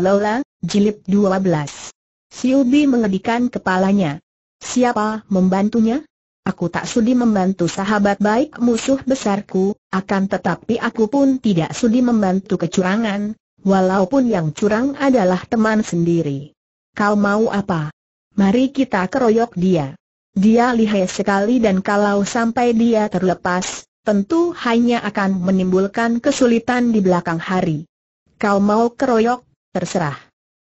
Lola, Jilid 12. Siubi mengedikan kepalanya. Siapa membantunya? Aku tak sudi membantu sahabat baik musuh besarku, akan tetapi aku pun tidak sudi membantu kecurangan, walaupun yang curang adalah teman sendiri. Kau mau apa? Mari kita keroyok dia. Dia lihai sekali dan kalau sampai dia terlepas, tentu hanya akan menimbulkan kesulitan di belakang hari. Kau mau keroyok? Terserah.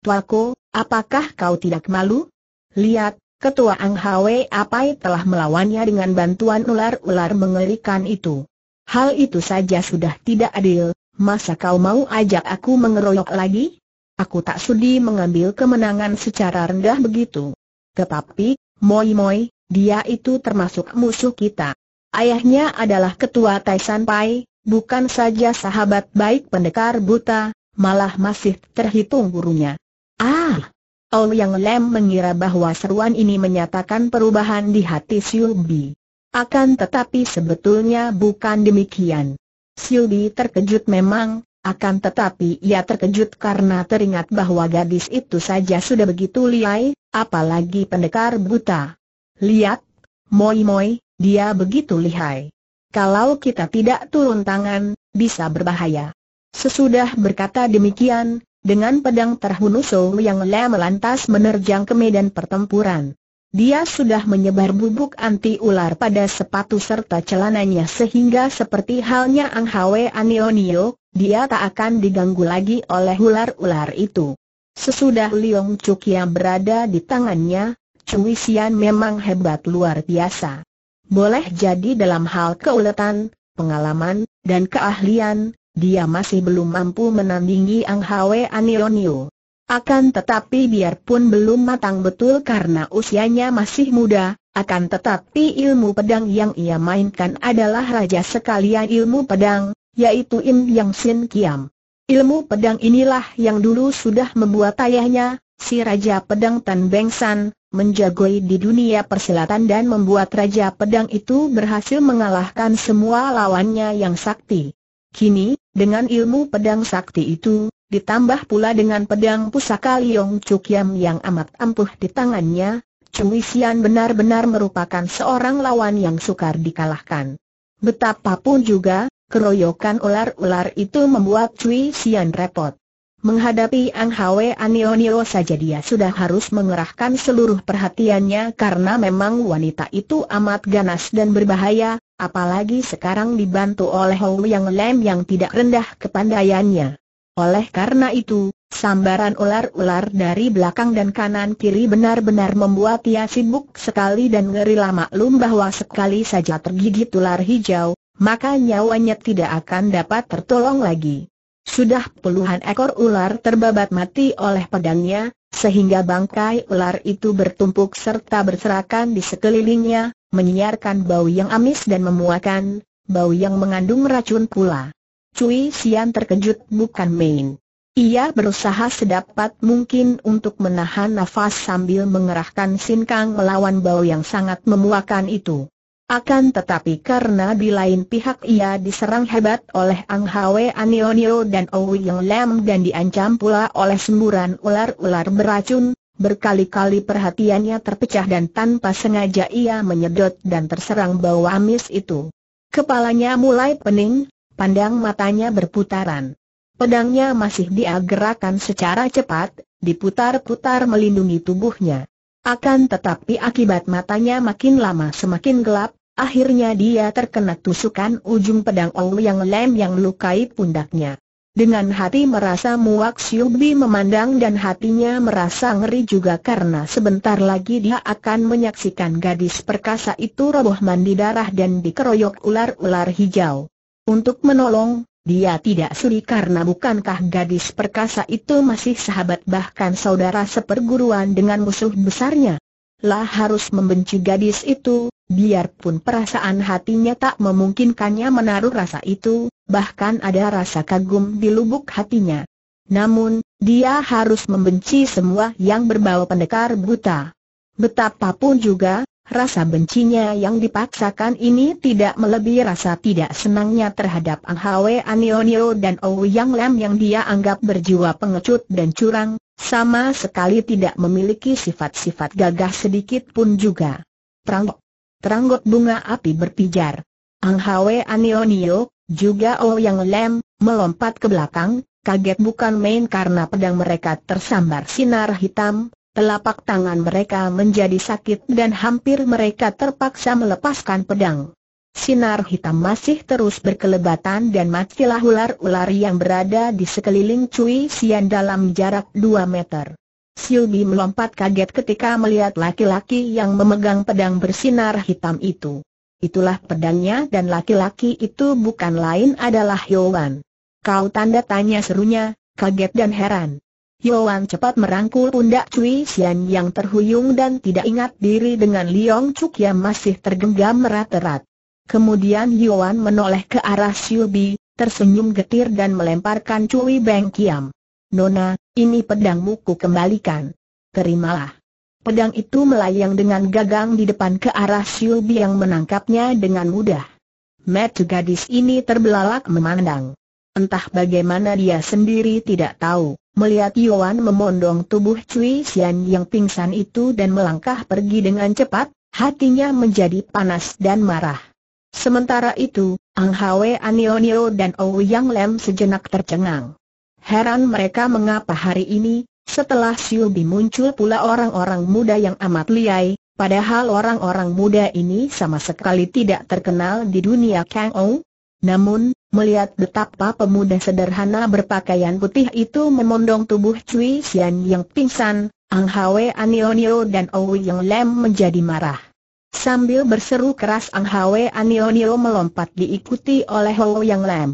Tuaku, apakah kau tidak malu? Lihat, Ketua Ang Hwe Apai telah melawannya dengan bantuan ular-ular mengerikan itu. Hal itu saja sudah tidak adil, masa kau mau ajak aku mengeroyok lagi? Aku tak sudi mengambil kemenangan secara rendah begitu. Tetapi, Moi Moi, dia itu termasuk musuh kita. Ayahnya adalah ketua Taisan Pai, bukan saja sahabat baik pendekar buta, malah masih terhitung gurunya. Ah! Ao Yang Lem mengira bahwa seruan ini menyatakan perubahan di hati Siulbi. Akan tetapi sebetulnya bukan demikian. Siulbi terkejut memang, akan tetapi ia terkejut karena teringat bahwa gadis itu saja sudah begitu liai, apalagi pendekar buta. Lihat, moi-moi, dia begitu lihai. Kalau kita tidak turun tangan, bisa berbahaya. Sesudah berkata demikian, dengan pedang terhunuso yang le melantas menerjang ke medan pertempuran. Dia sudah menyebar bubuk anti ular pada sepatu serta celananya sehingga seperti halnya Ang Hwe Anionio, dia tak akan diganggu lagi oleh ular-ular itu. Sesudah Liong Chuk yang berada di tangannya, Cui Xian memang hebat luar biasa. Boleh jadi dalam hal keuletan, pengalaman, dan keahlian, dia masih belum mampu menandingi Ang Hwe Anionio. Akan tetapi biarpun belum matang betul karena usianya masih muda, akan tetapi ilmu pedang yang ia mainkan adalah raja sekalian ilmu pedang, yaitu Im Yang Sin Kiam. Ilmu pedang inilah yang dulu sudah membuat ayahnya, si Raja Pedang Tan Beng San, menjagoi di dunia persilatan dan membuat Raja Pedang itu berhasil mengalahkan semua lawannya yang sakti. Kini, dengan ilmu pedang sakti itu, ditambah pula dengan pedang pusaka Liong Chuk Yam yang amat ampuh di tangannya, Cui Xian benar-benar merupakan seorang lawan yang sukar dikalahkan. Betapapun juga, keroyokan ular-ular itu membuat Cui Xian repot. Menghadapi Ang Hwe Anionio saja dia sudah harus mengerahkan seluruh perhatiannya karena memang wanita itu amat ganas dan berbahaya, Apalagi sekarang dibantu oleh Hou Yang Lem yang tidak rendah kepandaiannya. Oleh karena itu, sambaran ular-ular dari belakang dan kanan-kiri benar-benar membuat ia sibuk sekali dan ngeri lama lum bahwa sekali saja tergigit ular hijau, maka nyawanya tidak akan dapat tertolong lagi. Sudah puluhan ekor ular terbabat mati oleh pedangnya, sehingga bangkai ular itu bertumpuk serta berserakan di sekelilingnya, menyiarkan bau yang amis dan memuakan, bau yang mengandung racun pula. Cui Sian terkejut bukan main. Ia berusaha sedapat mungkin untuk menahan nafas sambil mengerahkan sinkang melawan bau yang sangat memuakan itu. Akan tetapi karena di lain pihak ia diserang hebat oleh Ang Hwe Anionio dan Owi Yang Lam dan diancam pula oleh semburan ular-ular beracun, Berkali-kali perhatiannya terpecah dan tanpa sengaja ia menyedot dan terserang bau amis itu. Kepalanya mulai pening, pandang matanya berputaran. Pedangnya masih dia secara cepat, diputar-putar melindungi tubuhnya. Akan tetapi akibat matanya makin lama semakin gelap, akhirnya dia terkena tusukan ujung pedang Ou yang lem yang melukai pundaknya. Dengan hati merasa muak Siubi memandang dan hatinya merasa ngeri juga karena sebentar lagi dia akan menyaksikan gadis perkasa itu roboh mandi darah dan dikeroyok ular-ular hijau. Untuk menolong, dia tidak sulit karena bukankah gadis perkasa itu masih sahabat bahkan saudara seperguruan dengan musuh besarnya. Lah harus membenci gadis itu, Biarpun perasaan hatinya tak memungkinkannya menaruh rasa itu, bahkan ada rasa kagum di lubuk hatinya. Namun, dia harus membenci semua yang berbau pendekar buta. Betapapun juga, rasa bencinya yang dipaksakan ini tidak melebihi rasa tidak senangnya terhadap Ang Hwe Anionio dan Ouyang Lam yang dia anggap berjiwa pengecut dan curang, sama sekali tidak memiliki sifat-sifat gagah sedikit pun juga. Prang peranggot bunga api berpijar. Ang Hwe Anionio, juga oh yang Lem, melompat ke belakang, kaget bukan main karena pedang mereka tersambar sinar hitam, telapak tangan mereka menjadi sakit dan hampir mereka terpaksa melepaskan pedang. Sinar hitam masih terus berkelebatan dan matilah ular-ular yang berada di sekeliling Cui Sian dalam jarak 2 meter. Silbi melompat kaget ketika melihat laki-laki yang memegang pedang bersinar hitam itu. Itulah pedangnya dan laki-laki itu bukan lain adalah Yowan. Kau tanda tanya serunya, kaget dan heran. Yowan cepat merangkul pundak Cui Xian yang terhuyung dan tidak ingat diri dengan Liong Cuk yang masih tergenggam merat erat Kemudian Yowan menoleh ke arah Silbi, tersenyum getir dan melemparkan Cui Beng Kiam. Nona, ini pedangmu ku kembalikan. Terimalah. Pedang itu melayang dengan gagang di depan ke arah Siu yang menangkapnya dengan mudah. Matt gadis ini terbelalak memandang. Entah bagaimana dia sendiri tidak tahu, melihat Yuan memondong tubuh Cui Xian yang pingsan itu dan melangkah pergi dengan cepat, hatinya menjadi panas dan marah. Sementara itu, Ang Hwe Anionio dan Ouyang Lem sejenak tercengang. Heran mereka mengapa hari ini, setelah Siubi muncul pula orang-orang muda yang amat liai, padahal orang-orang muda ini sama sekali tidak terkenal di dunia Kang Ou. Namun, melihat betapa pemuda sederhana berpakaian putih itu memondong tubuh Cui Xian yang pingsan, Ang Hwe Anionio dan Ou Yang Lem menjadi marah. Sambil berseru keras Ang Hwe Anionio melompat diikuti oleh Ou Yang Lem.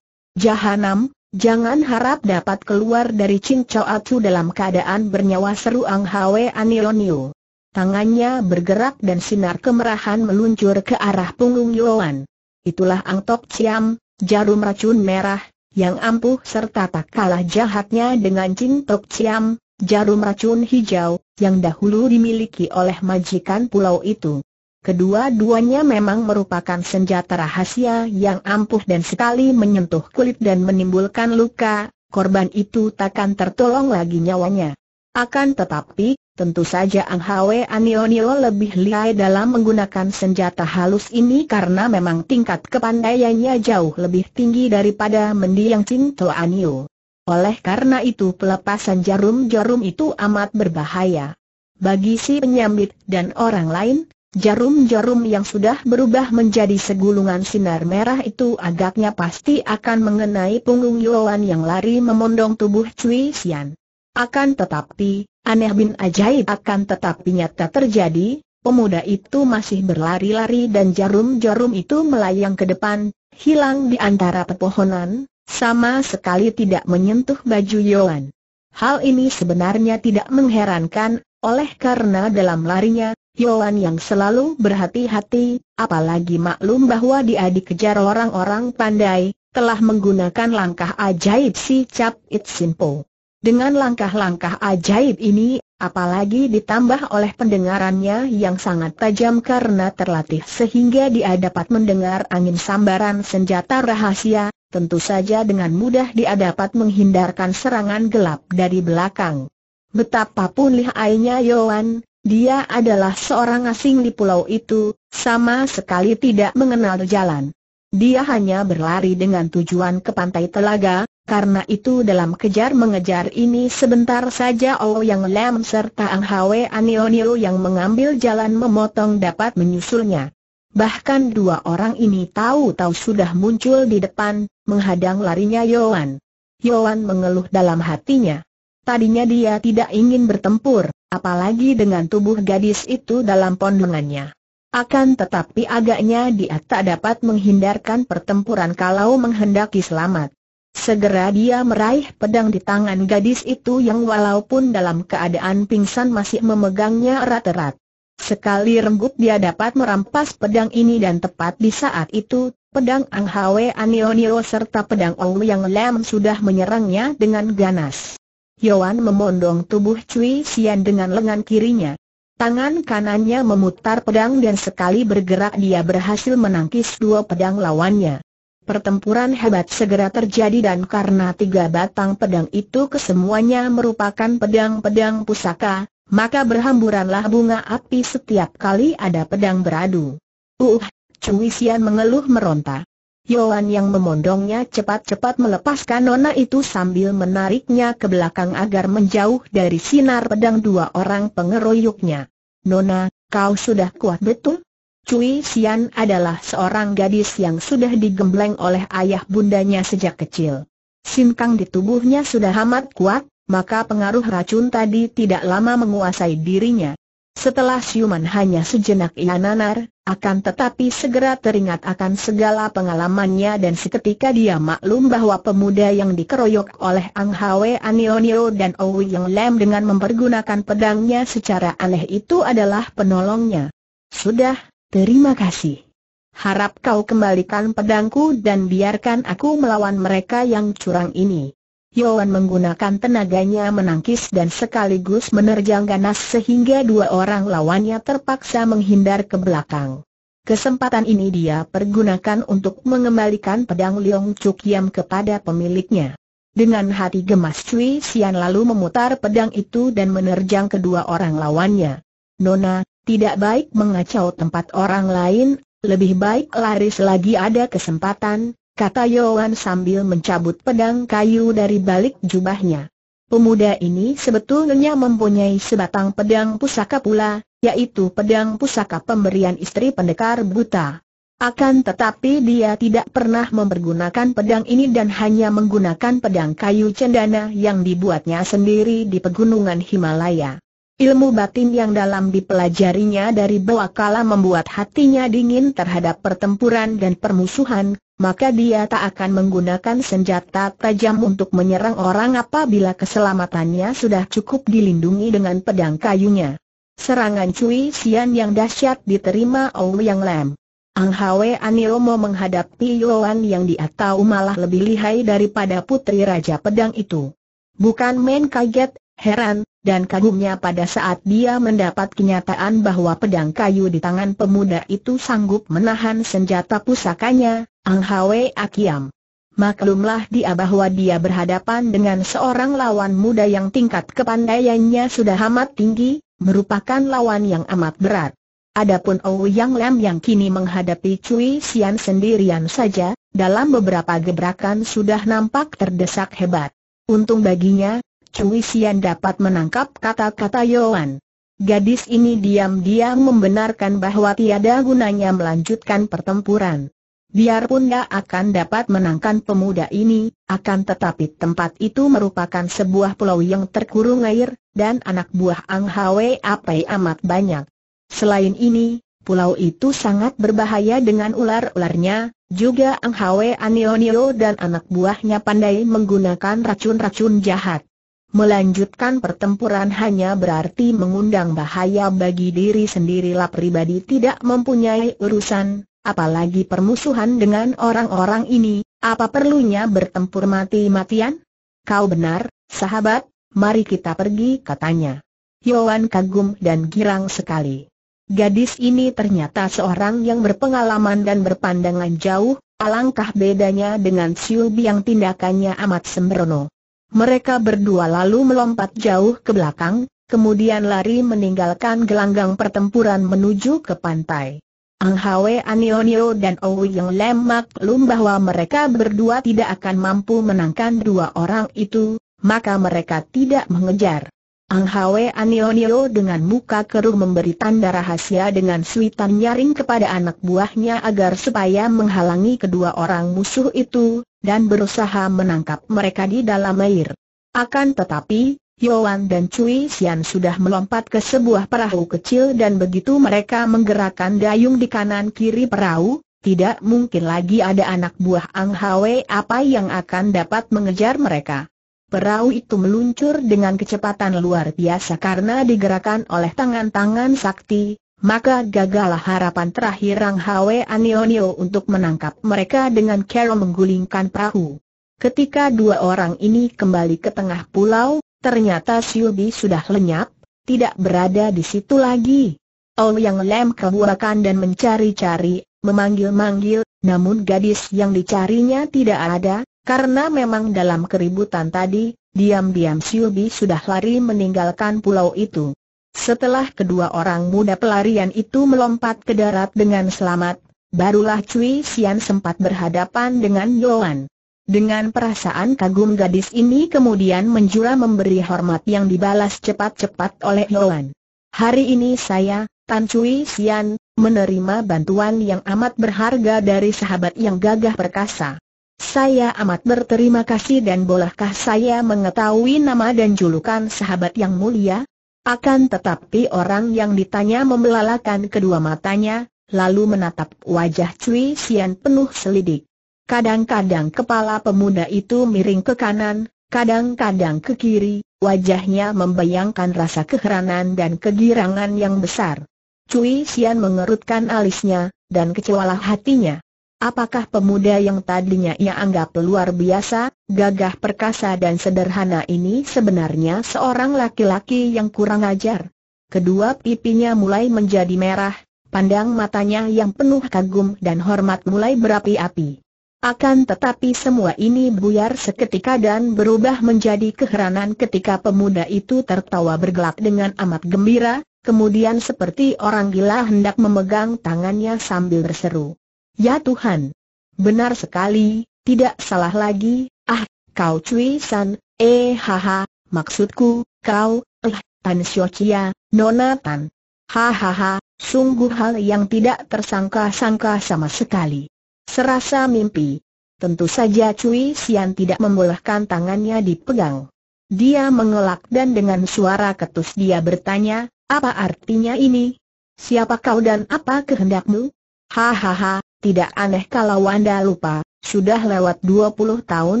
Jahanam, Jangan harap dapat keluar dari Cincau Acu dalam keadaan bernyawa seru Ang Hwe Anionio. Tangannya bergerak dan sinar kemerahan meluncur ke arah punggung Yuan. Itulah Ang Tok ciam, jarum racun merah, yang ampuh serta tak kalah jahatnya dengan Cing Tok ciam, jarum racun hijau, yang dahulu dimiliki oleh majikan pulau itu. Kedua-duanya memang merupakan senjata rahasia yang ampuh dan sekali menyentuh kulit dan menimbulkan luka, korban itu takkan tertolong lagi nyawanya. Akan tetapi, tentu saja Ang Hwe Anionio lebih lihai dalam menggunakan senjata halus ini karena memang tingkat kepandaiannya jauh lebih tinggi daripada mendiang Ching Anio. Oleh karena itu pelepasan jarum-jarum itu amat berbahaya. Bagi si penyambit dan orang lain, Jarum-jarum yang sudah berubah menjadi segulungan sinar merah itu agaknya pasti akan mengenai punggung Yoan yang lari memondong tubuh Cui Xian. Akan tetapi, aneh bin ajaib akan tetapi nyata terjadi, pemuda itu masih berlari-lari dan jarum-jarum itu melayang ke depan, hilang di antara pepohonan, sama sekali tidak menyentuh baju Yoan. Hal ini sebenarnya tidak mengherankan, oleh karena dalam larinya, Yoan yang selalu berhati-hati, apalagi maklum bahwa dia dikejar orang-orang pandai, telah menggunakan langkah ajaib si Cap It Simpo. Dengan langkah-langkah ajaib ini, apalagi ditambah oleh pendengarannya yang sangat tajam karena terlatih sehingga dia dapat mendengar angin sambaran senjata rahasia, tentu saja dengan mudah dia dapat menghindarkan serangan gelap dari belakang. Betapapun lihainya Yoan, dia adalah seorang asing di pulau itu, sama sekali tidak mengenal jalan. Dia hanya berlari dengan tujuan ke pantai telaga, karena itu dalam kejar-mengejar ini sebentar saja Oh Yang Lam serta Ang Hwe Anionio yang mengambil jalan memotong dapat menyusulnya. Bahkan dua orang ini tahu-tahu sudah muncul di depan, menghadang larinya Yohan. Yohan mengeluh dalam hatinya. Tadinya dia tidak ingin bertempur, Apalagi dengan tubuh gadis itu dalam pondongannya. Akan tetapi agaknya dia tak dapat menghindarkan pertempuran kalau menghendaki selamat. Segera dia meraih pedang di tangan gadis itu yang walaupun dalam keadaan pingsan masih memegangnya erat-erat. Sekali renggut dia dapat merampas pedang ini dan tepat di saat itu, pedang Ang Hwe Anionio serta pedang Ong Yang Lam sudah menyerangnya dengan ganas. Yoan memondong tubuh Cui Xian dengan lengan kirinya. Tangan kanannya memutar pedang dan sekali bergerak dia berhasil menangkis dua pedang lawannya. Pertempuran hebat segera terjadi dan karena tiga batang pedang itu kesemuanya merupakan pedang-pedang pusaka, maka berhamburanlah bunga api setiap kali ada pedang beradu. Uh, Cui Xian mengeluh meronta. Yoan yang memondongnya cepat-cepat melepaskan nona itu sambil menariknya ke belakang agar menjauh dari sinar pedang dua orang pengeroyoknya. Nona, kau sudah kuat betul? Cui Xian adalah seorang gadis yang sudah digembleng oleh ayah bundanya sejak kecil. Sinkang di tubuhnya sudah amat kuat, maka pengaruh racun tadi tidak lama menguasai dirinya. Setelah siuman hanya sejenak ia nanar, akan tetapi segera teringat akan segala pengalamannya dan seketika dia maklum bahwa pemuda yang dikeroyok oleh Ang Hwe Anionio dan Owi Yang Lam dengan mempergunakan pedangnya secara aneh itu adalah penolongnya. Sudah, terima kasih. Harap kau kembalikan pedangku dan biarkan aku melawan mereka yang curang ini. Yoan menggunakan tenaganya menangkis dan sekaligus menerjang ganas sehingga dua orang lawannya terpaksa menghindar ke belakang. Kesempatan ini dia pergunakan untuk mengembalikan pedang Liong Chuk Yam kepada pemiliknya. Dengan hati gemas Cui Sian lalu memutar pedang itu dan menerjang kedua orang lawannya. Nona, tidak baik mengacau tempat orang lain, lebih baik laris lagi ada kesempatan, kata Yohan sambil mencabut pedang kayu dari balik jubahnya. Pemuda ini sebetulnya mempunyai sebatang pedang pusaka pula, yaitu pedang pusaka pemberian istri pendekar buta. Akan tetapi dia tidak pernah mempergunakan pedang ini dan hanya menggunakan pedang kayu cendana yang dibuatnya sendiri di pegunungan Himalaya. Ilmu batin yang dalam dipelajarinya dari bawah kala membuat hatinya dingin terhadap pertempuran dan permusuhan, maka dia tak akan menggunakan senjata tajam untuk menyerang orang apabila keselamatannya sudah cukup dilindungi dengan pedang kayunya. Serangan Cui Xian yang dahsyat diterima Yang Lam. Ang Hwe Anilomo menghadapi Yuan yang dia tahu malah lebih lihai daripada putri Raja Pedang itu. Bukan main kaget, heran, dan kagumnya pada saat dia mendapat kenyataan bahwa pedang kayu di tangan pemuda itu sanggup menahan senjata pusakanya, Ang Hwe Akiam. Maklumlah dia bahwa dia berhadapan dengan seorang lawan muda yang tingkat kepandaiannya sudah amat tinggi, merupakan lawan yang amat berat. Adapun Ouyang Lam yang kini menghadapi Cui Xian sendirian saja, dalam beberapa gebrakan sudah nampak terdesak hebat. Untung baginya, Cui Sian dapat menangkap kata-kata Yoan. Gadis ini diam-diam membenarkan bahwa tiada gunanya melanjutkan pertempuran. Biarpun dia akan dapat menangkan pemuda ini, akan tetapi tempat itu merupakan sebuah pulau yang terkurung air, dan anak buah Ang Hwe Apai amat banyak. Selain ini, pulau itu sangat berbahaya dengan ular-ularnya, juga Ang Hwe Anionio dan anak buahnya pandai menggunakan racun-racun jahat. Melanjutkan pertempuran hanya berarti mengundang bahaya bagi diri sendirilah pribadi tidak mempunyai urusan, apalagi permusuhan dengan orang-orang ini, apa perlunya bertempur mati-matian? Kau benar, sahabat, mari kita pergi katanya. Yoan kagum dan girang sekali. Gadis ini ternyata seorang yang berpengalaman dan berpandangan jauh, alangkah bedanya dengan Siu yang tindakannya amat sembrono. Mereka berdua lalu melompat jauh ke belakang, kemudian lari meninggalkan gelanggang pertempuran menuju ke pantai. Ang Hwe Anionio dan Owi Yang Lem maklum bahwa mereka berdua tidak akan mampu menangkan dua orang itu, maka mereka tidak mengejar. Ang Hwe Anionio dengan muka keruh memberi tanda rahasia dengan suitan nyaring kepada anak buahnya agar supaya menghalangi kedua orang musuh itu, dan berusaha menangkap mereka di dalam air. Akan tetapi, Yuan dan Cui Xian sudah melompat ke sebuah perahu kecil dan begitu mereka menggerakkan dayung di kanan kiri perahu, tidak mungkin lagi ada anak buah Ang Hwe apa yang akan dapat mengejar mereka. Perahu itu meluncur dengan kecepatan luar biasa karena digerakkan oleh tangan-tangan sakti, maka gagalah harapan terakhir Rang Hwe Anionio untuk menangkap mereka dengan cara menggulingkan perahu. Ketika dua orang ini kembali ke tengah pulau, ternyata Siubi sudah lenyap, tidak berada di situ lagi. Ol Yang Lem kebuakan dan mencari-cari, memanggil-manggil, namun gadis yang dicarinya tidak ada, karena memang dalam keributan tadi, diam-diam Siubi sudah lari meninggalkan pulau itu. Setelah kedua orang muda pelarian itu melompat ke darat dengan selamat, barulah Cui Xian sempat berhadapan dengan Yuan. Dengan perasaan kagum gadis ini kemudian menjura memberi hormat yang dibalas cepat-cepat oleh Yuan. Hari ini saya, Tan Cui Xian, menerima bantuan yang amat berharga dari sahabat yang gagah perkasa. Saya amat berterima kasih dan bolehkah saya mengetahui nama dan julukan sahabat yang mulia? Akan tetapi orang yang ditanya membelalakan kedua matanya, lalu menatap wajah Cui Xian penuh selidik. Kadang-kadang kepala pemuda itu miring ke kanan, kadang-kadang ke kiri, wajahnya membayangkan rasa keheranan dan kegirangan yang besar. Cui Xian mengerutkan alisnya, dan kecewalah hatinya. Apakah pemuda yang tadinya ia anggap luar biasa, gagah perkasa dan sederhana ini sebenarnya seorang laki-laki yang kurang ajar? Kedua pipinya mulai menjadi merah, pandang matanya yang penuh kagum dan hormat mulai berapi-api. Akan tetapi semua ini buyar seketika dan berubah menjadi keheranan ketika pemuda itu tertawa bergelak dengan amat gembira, kemudian seperti orang gila hendak memegang tangannya sambil berseru. Ya Tuhan. Benar sekali, tidak salah lagi, ah, kau Cui San, eh haha, maksudku, kau, eh, Tan Sio Chia, Nona Tan. Hahaha, sungguh hal yang tidak tersangka-sangka sama sekali. Serasa mimpi. Tentu saja Cui Sian tidak membolehkan tangannya dipegang. Dia mengelak dan dengan suara ketus dia bertanya, apa artinya ini? Siapa kau dan apa kehendakmu? Hahaha, tidak aneh kalau Wanda lupa, sudah lewat 20 tahun.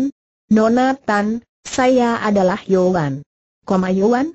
Nona Tan, saya adalah Yowan. Koma Yowan?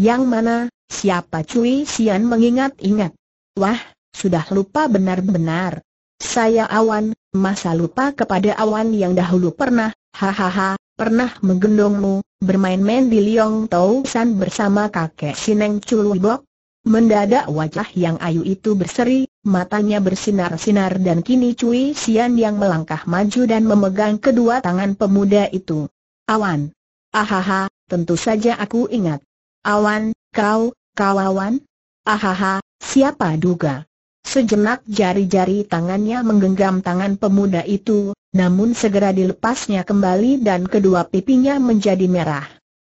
Yang mana, siapa cuy? Sian mengingat-ingat? Wah, sudah lupa benar-benar. Saya awan, masa lupa kepada awan yang dahulu pernah, hahaha, pernah menggendongmu, bermain-main di Liong Tau San bersama kakek Sineng Chulubok, Mendadak wajah yang ayu itu berseri, matanya bersinar-sinar dan kini Cui Sian yang melangkah maju dan memegang kedua tangan pemuda itu. Awan. Ahaha, tentu saja aku ingat. Awan, kau, kau awan? Ahaha, siapa duga? Sejenak jari-jari tangannya menggenggam tangan pemuda itu, namun segera dilepasnya kembali dan kedua pipinya menjadi merah.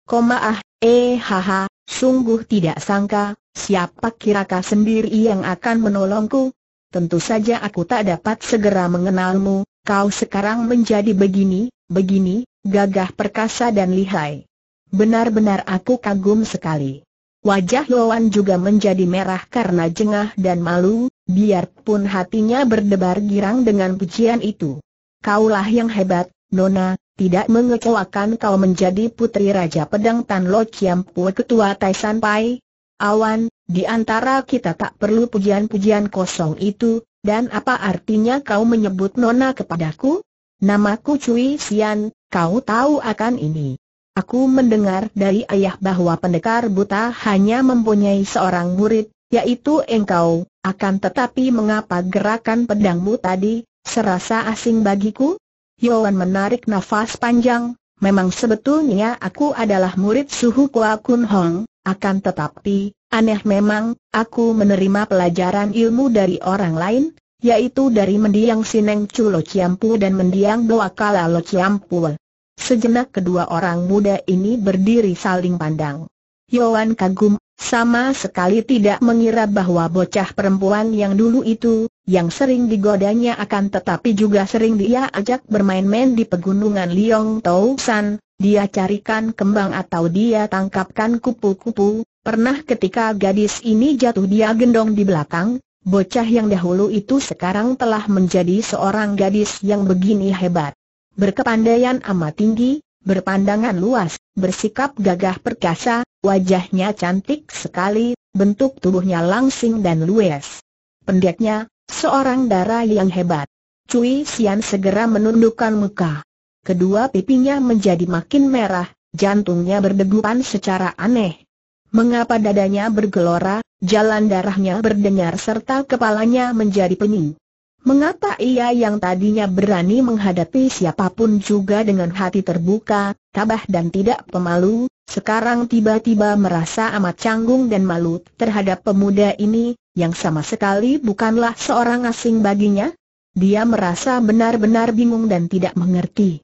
Koma ah, eh haha, sungguh tidak sangka, Siapa kirakah sendiri yang akan menolongku? Tentu saja aku tak dapat segera mengenalmu, kau sekarang menjadi begini, begini, gagah perkasa dan lihai. Benar-benar aku kagum sekali. Wajah Loan juga menjadi merah karena jengah dan malu, biarpun hatinya berdebar girang dengan pujian itu. Kaulah yang hebat, Nona, tidak mengecewakan kau menjadi putri Raja Pedang Tan Lo Chiam Pue Ketua Tai San Pai, Awan, di antara kita tak perlu pujian-pujian kosong itu, dan apa artinya kau menyebut nona kepadaku? Namaku Cui Sian, kau tahu akan ini. Aku mendengar dari ayah bahwa pendekar buta hanya mempunyai seorang murid, yaitu engkau, akan tetapi mengapa gerakan pedangmu tadi, serasa asing bagiku? Yoan menarik nafas panjang, memang sebetulnya aku adalah murid suhu Kua Kun Hong, akan tetapi, aneh memang, aku menerima pelajaran ilmu dari orang lain, yaitu dari mendiang Sineng Culo Lo dan mendiang Doakala Lo Chiampu. Sejenak kedua orang muda ini berdiri saling pandang. Yohan kagum, sama sekali tidak mengira bahwa bocah perempuan yang dulu itu, yang sering digodanya akan tetapi juga sering dia ajak bermain-main di pegunungan Liong Tau San, dia carikan kembang atau dia tangkapkan kupu-kupu, pernah ketika gadis ini jatuh dia gendong di belakang, bocah yang dahulu itu sekarang telah menjadi seorang gadis yang begini hebat. Berkepandaian amat tinggi, berpandangan luas, bersikap gagah perkasa, wajahnya cantik sekali, bentuk tubuhnya langsing dan luas. Pendeknya, Seorang darah yang hebat. Cui Xian segera menundukkan muka. Kedua pipinya menjadi makin merah, jantungnya berdegupan secara aneh. Mengapa dadanya bergelora, jalan darahnya berdenyar serta kepalanya menjadi pening. Mengapa ia yang tadinya berani menghadapi siapapun juga dengan hati terbuka, tabah dan tidak pemalu, sekarang tiba-tiba merasa amat canggung dan malu terhadap pemuda ini, yang sama sekali bukanlah seorang asing baginya? Dia merasa benar-benar bingung dan tidak mengerti.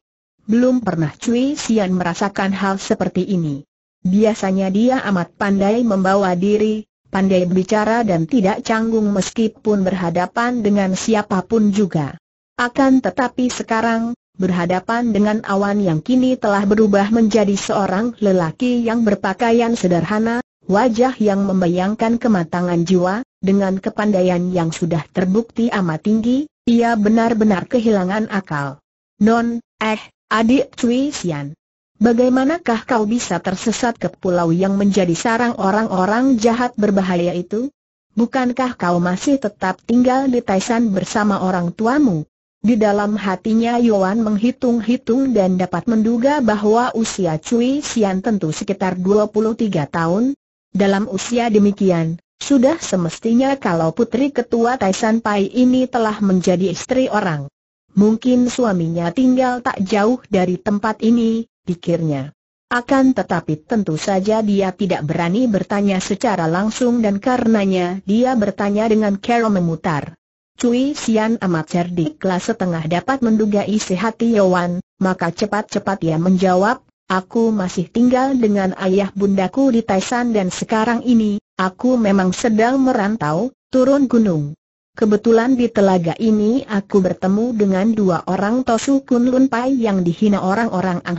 Belum pernah Cui Sian merasakan hal seperti ini. Biasanya dia amat pandai membawa diri, pandai bicara dan tidak canggung meskipun berhadapan dengan siapapun juga. Akan tetapi sekarang, berhadapan dengan awan yang kini telah berubah menjadi seorang lelaki yang berpakaian sederhana, wajah yang membayangkan kematangan jiwa, dengan kepandaian yang sudah terbukti amat tinggi, ia benar-benar kehilangan akal. Non, eh, adik Cui Sian. Bagaimanakah kau bisa tersesat ke pulau yang menjadi sarang orang-orang jahat berbahaya itu? Bukankah kau masih tetap tinggal di Taisan bersama orang tuamu? Di dalam hatinya Yuan menghitung-hitung dan dapat menduga bahwa usia Cui Sian tentu sekitar 23 tahun, dalam usia demikian, sudah semestinya kalau putri ketua Taisan Pai ini telah menjadi istri orang. Mungkin suaminya tinggal tak jauh dari tempat ini, pikirnya. Akan tetapi tentu saja dia tidak berani bertanya secara langsung dan karenanya dia bertanya dengan cara memutar. Cui Sian amat cerdiklah setengah dapat menduga isi hati Yowan, maka cepat-cepat ia menjawab, Aku masih tinggal dengan ayah bundaku di Taisan dan sekarang ini, aku memang sedang merantau, turun gunung. Kebetulan di telaga ini aku bertemu dengan dua orang Tosu Kun Pai yang dihina orang-orang Ang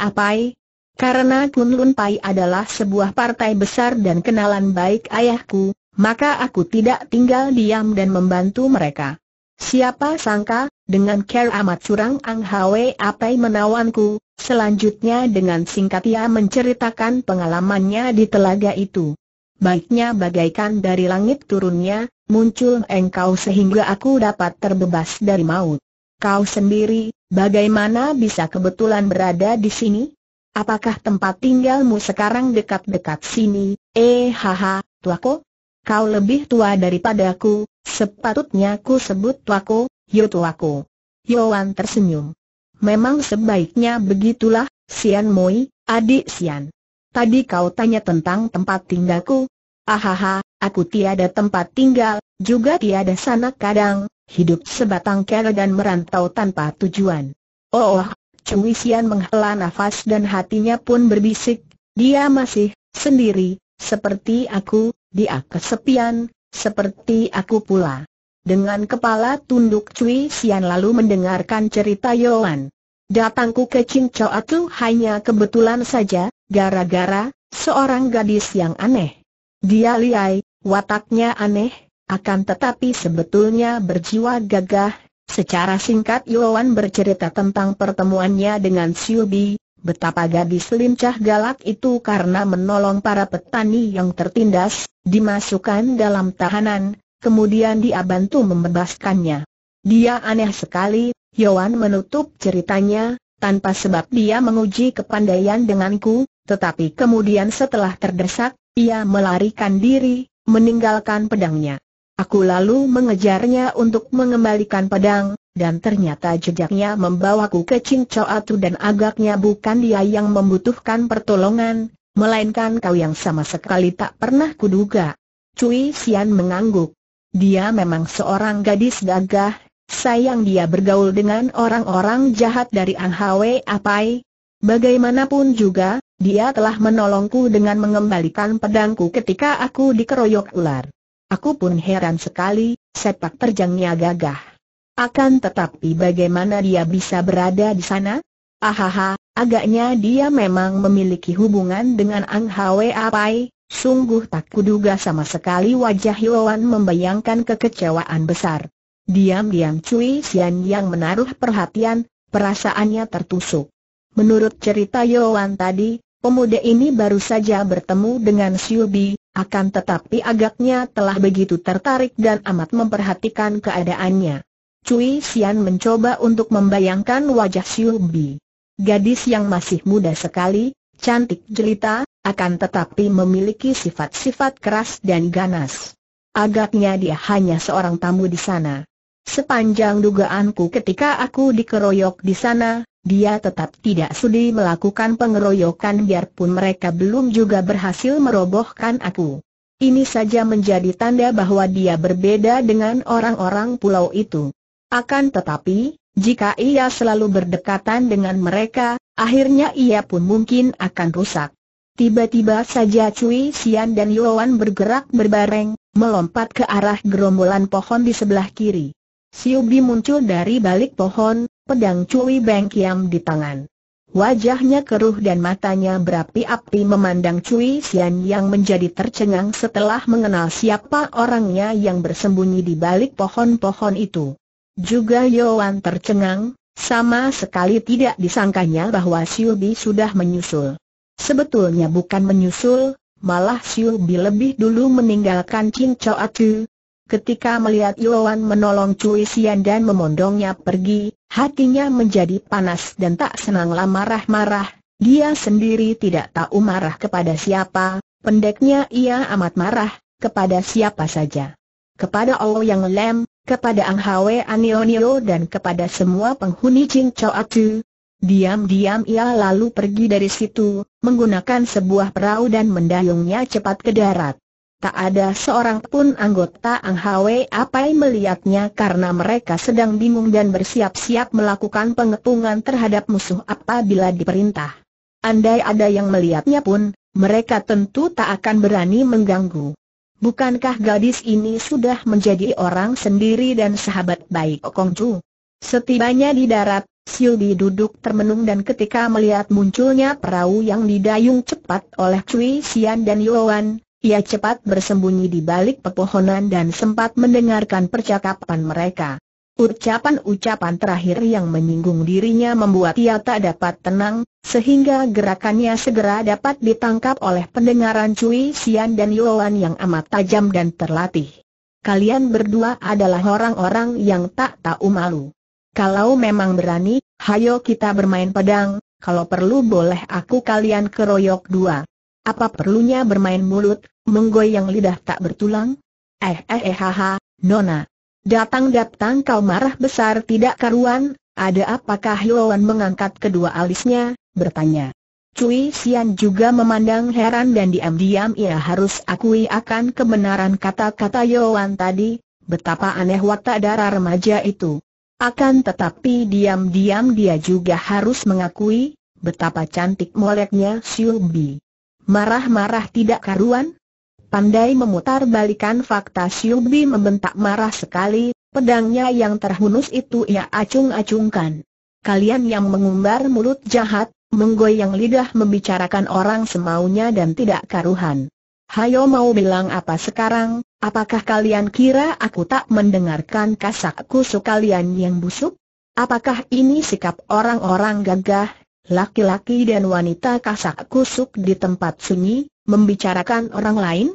Apai. Karena Kun Pai adalah sebuah partai besar dan kenalan baik ayahku, maka aku tidak tinggal diam dan membantu mereka. Siapa sangka, dengan care amat curang Ang Hwe Apai menawanku, selanjutnya dengan singkat ia menceritakan pengalamannya di telaga itu. Baiknya bagaikan dari langit turunnya, muncul engkau sehingga aku dapat terbebas dari maut. Kau sendiri, bagaimana bisa kebetulan berada di sini? Apakah tempat tinggalmu sekarang dekat-dekat sini? Eh haha, tuaku, kau lebih tua daripada aku, Sepatutnya ku sebut tuaku, yo tuaku. Yuan tersenyum. Memang sebaiknya begitulah, Sian Moi, adik Sian. Tadi kau tanya tentang tempat tinggalku. Ahaha, aku tiada tempat tinggal, juga tiada sana kadang, hidup sebatang kera dan merantau tanpa tujuan. Oh, oh Cui Sian menghela nafas dan hatinya pun berbisik, dia masih sendiri, seperti aku, dia kesepian, seperti aku pula. Dengan kepala tunduk Cui Sian lalu mendengarkan cerita Yoan. Datangku ke Ching Chow itu hanya kebetulan saja, gara-gara seorang gadis yang aneh. Dia liai, wataknya aneh, akan tetapi sebetulnya berjiwa gagah. Secara singkat Yoan bercerita tentang pertemuannya dengan Siu Bi, betapa gadis lincah galak itu karena menolong para petani yang tertindas, dimasukkan dalam tahanan, kemudian dia bantu membebaskannya. Dia aneh sekali, Yowan menutup ceritanya, tanpa sebab dia menguji kepandaian denganku, tetapi kemudian setelah terdesak, ia melarikan diri, meninggalkan pedangnya. Aku lalu mengejarnya untuk mengembalikan pedang, dan ternyata jejaknya membawaku ke Cincoatu dan agaknya bukan dia yang membutuhkan pertolongan, melainkan kau yang sama sekali tak pernah kuduga. Cui Sian mengangguk. Dia memang seorang gadis gagah, sayang dia bergaul dengan orang-orang jahat dari Anghwe Apai. Bagaimanapun juga, dia telah menolongku dengan mengembalikan pedangku ketika aku dikeroyok ular. Aku pun heran sekali, sepak terjangnya gagah. Akan tetapi bagaimana dia bisa berada di sana? Ahaha, agaknya dia memang memiliki hubungan dengan Ang Hwe Apai. sungguh tak kuduga sama sekali wajah Yuan membayangkan kekecewaan besar. Diam-diam Cui Xian yang menaruh perhatian, perasaannya tertusuk. Menurut cerita Yuan tadi, pemuda ini baru saja bertemu dengan Xiu Bi, akan tetapi agaknya telah begitu tertarik dan amat memperhatikan keadaannya. Cui Sian mencoba untuk membayangkan wajah Xiu Bi. Gadis yang masih muda sekali, cantik jelita, akan tetapi memiliki sifat-sifat keras dan ganas. Agaknya dia hanya seorang tamu di sana. Sepanjang dugaanku ketika aku dikeroyok di sana, dia tetap tidak sudi melakukan pengeroyokan biarpun mereka belum juga berhasil merobohkan aku. Ini saja menjadi tanda bahwa dia berbeda dengan orang-orang pulau itu. Akan tetapi, jika ia selalu berdekatan dengan mereka, akhirnya ia pun mungkin akan rusak. Tiba-tiba saja Cui Sian dan Yuan bergerak berbareng, melompat ke arah gerombolan pohon di sebelah kiri. Siu Bi muncul dari balik pohon, pedang Cui Beng Kiam di tangan. Wajahnya keruh dan matanya berapi-api memandang Cui Sian yang menjadi tercengang setelah mengenal siapa orangnya yang bersembunyi di balik pohon-pohon itu. Juga Yoan tercengang, sama sekali tidak disangkanya bahwa Siubi sudah menyusul. Sebetulnya bukan menyusul, malah Siubi lebih dulu meninggalkan Chin Choa Atu. Ketika melihat Yoan menolong Cui Sian dan memondongnya pergi, hatinya menjadi panas dan tak senanglah marah-marah. Dia sendiri tidak tahu marah kepada siapa, pendeknya ia amat marah, kepada siapa saja. Kepada Allah yang lem, kepada Ang Hwe Anionio dan kepada semua penghuni Jing Chow Atu. Diam-diam ia lalu pergi dari situ, menggunakan sebuah perahu dan mendayungnya cepat ke darat. Tak ada seorang pun anggota Ang Hwe yang melihatnya karena mereka sedang bingung dan bersiap-siap melakukan pengepungan terhadap musuh apabila diperintah. Andai ada yang melihatnya pun, mereka tentu tak akan berani mengganggu. Bukankah gadis ini sudah menjadi orang sendiri dan sahabat baik Kong Chu? Setibanya di darat, Bi duduk termenung dan ketika melihat munculnya perahu yang didayung cepat oleh Cui Xian dan Yuan, ia cepat bersembunyi di balik pepohonan dan sempat mendengarkan percakapan mereka. Ucapan-ucapan terakhir yang menyinggung dirinya membuat ia tak dapat tenang, sehingga gerakannya segera dapat ditangkap oleh pendengaran Cui Sian dan Yuan yang amat tajam dan terlatih. Kalian berdua adalah orang-orang yang tak tahu malu. Kalau memang berani, hayo kita bermain pedang, kalau perlu boleh aku kalian keroyok dua. Apa perlunya bermain mulut, menggoyang lidah tak bertulang? Eh eh eh haha, Nona, Datang-datang kau marah besar tidak karuan, ada apakah Hyoan mengangkat kedua alisnya, bertanya. Cui Xian juga memandang heran dan diam-diam ia harus akui akan kebenaran kata-kata Yowan tadi, betapa aneh watak darah remaja itu. Akan tetapi diam-diam dia juga harus mengakui, betapa cantik moleknya Xiu Bi. Marah-marah tidak karuan, pandai memutar balikan fakta Siubi membentak marah sekali, pedangnya yang terhunus itu ia acung-acungkan. Kalian yang mengumbar mulut jahat, menggoyang lidah membicarakan orang semaunya dan tidak karuhan. Hayo mau bilang apa sekarang, apakah kalian kira aku tak mendengarkan kasak kusuk kalian yang busuk? Apakah ini sikap orang-orang gagah laki-laki dan wanita kasak kusuk di tempat sunyi? Membicarakan orang lain?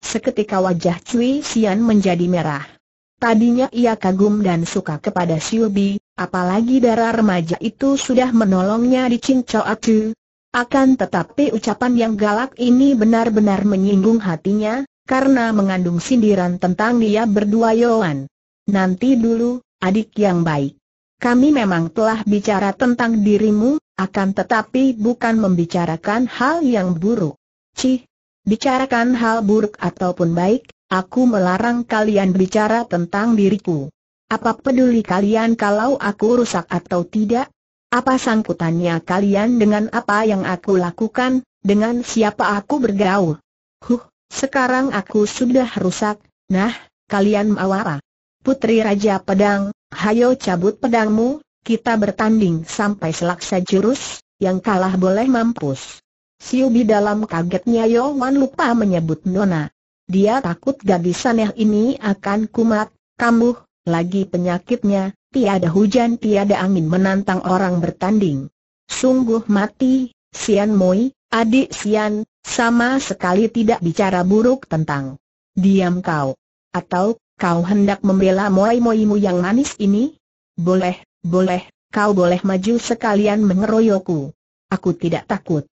Seketika wajah Cui Xian menjadi merah. Tadinya ia kagum dan suka kepada Bi, apalagi darah remaja itu sudah menolongnya di Atu. Akan tetapi ucapan yang galak ini benar-benar menyinggung hatinya, karena mengandung sindiran tentang dia berdua Yohan. Nanti dulu, adik yang baik. Kami memang telah bicara tentang dirimu, akan tetapi bukan membicarakan hal yang buruk. Cih, bicarakan hal buruk ataupun baik, aku melarang kalian bicara tentang diriku. Apa peduli kalian kalau aku rusak atau tidak? Apa sangkutannya kalian dengan apa yang aku lakukan, dengan siapa aku bergaul? Huh, sekarang aku sudah rusak, nah, kalian mau apa? Putri Raja Pedang, hayo cabut pedangmu, kita bertanding sampai selaksa jurus, yang kalah boleh mampus. Siubi dalam kagetnya yo, Yowan lupa menyebut Nona. Dia takut gadis aneh ini akan kumat, kambuh, lagi penyakitnya, tiada hujan tiada angin menantang orang bertanding. Sungguh mati, Sian Moi, adik Sian, sama sekali tidak bicara buruk tentang. Diam kau. Atau, kau hendak membela Moi-Moimu yang manis ini? Boleh, boleh, kau boleh maju sekalian mengeroyokku. Aku tidak takut.